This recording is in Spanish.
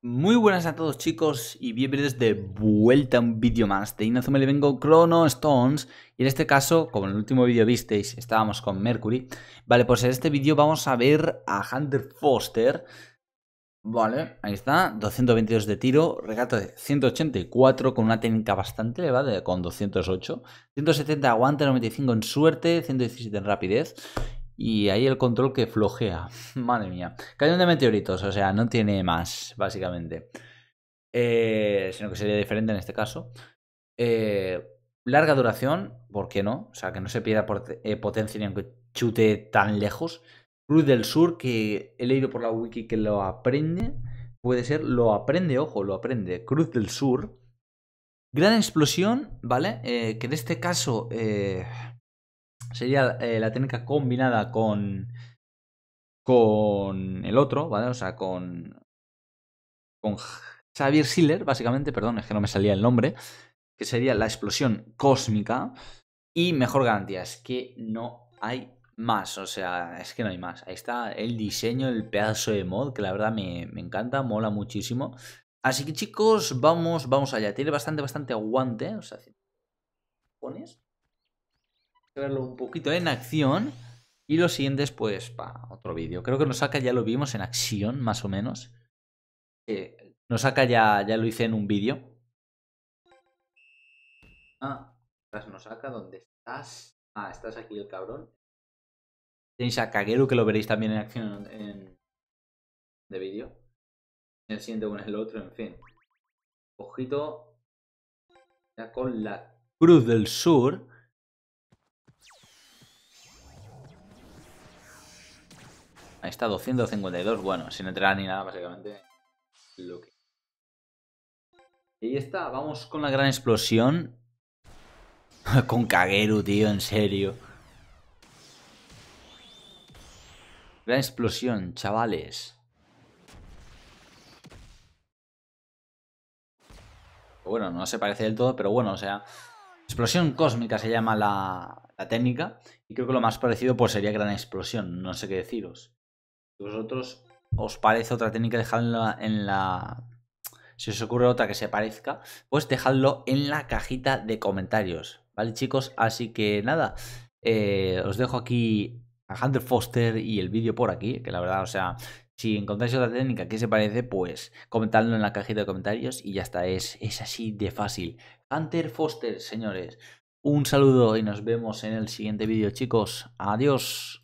Muy buenas a todos chicos y bienvenidos de vuelta a un vídeo más de le vengo Chrono Stones y en este caso, como en el último vídeo visteis, estábamos con Mercury Vale, pues en este vídeo vamos a ver a Hunter Foster Vale, ahí está, 222 de tiro, regato de 184 con una técnica bastante elevada con 208 170 aguante, 95 en suerte, 117 en rapidez y ahí el control que flojea. Madre mía. Cañón de meteoritos, o sea, no tiene más, básicamente. Eh, sino que sería diferente en este caso. Eh, larga duración, ¿por qué no? O sea, que no se pierda eh, potencia ni aunque chute tan lejos. Cruz del Sur, que he leído por la wiki que lo aprende. Puede ser, lo aprende, ojo, lo aprende. Cruz del Sur. Gran explosión, ¿vale? que en este caso sería eh, la técnica combinada con, con el otro, ¿vale? O sea, con, con Xavier Siller, básicamente, perdón, es que no me salía el nombre, que sería la explosión cósmica y mejor garantía, es que no hay más, o sea, es que no hay más. Ahí está el diseño, el pedazo de mod, que la verdad me, me encanta, mola muchísimo. Así que chicos, vamos, vamos allá. Tiene bastante, bastante aguante. O sea, pones verlo un poquito en acción. Y lo siguiente pues, para otro vídeo. Creo que nos saca, ya lo vimos en acción, más o menos. Eh, nos saca, ya, ya lo hice en un vídeo. Ah, estás saca ¿dónde estás? Ah, estás aquí el cabrón. Tenéis a Kageru, que lo veréis también en acción en... de vídeo. El siguiente uno es el otro, en fin. Ojito. Ya con la Cruz del Sur. Ahí está, 252. Bueno, sin entrar ni nada, básicamente. Y está, vamos con la gran explosión. con Kageru, tío, en serio. Gran explosión, chavales. Bueno, no se parece del todo, pero bueno, o sea... Explosión cósmica se llama la, técnica. Y creo que lo más parecido pues sería gran explosión, no sé qué deciros vosotros os parece otra técnica, dejadla en la... Si os ocurre otra que se parezca, pues dejadlo en la cajita de comentarios. ¿Vale, chicos? Así que nada, eh, os dejo aquí a Hunter Foster y el vídeo por aquí, que la verdad, o sea, si encontráis otra técnica que se parece, pues comentadlo en la cajita de comentarios y ya está, es, es así de fácil. Hunter Foster, señores, un saludo y nos vemos en el siguiente vídeo, chicos. Adiós.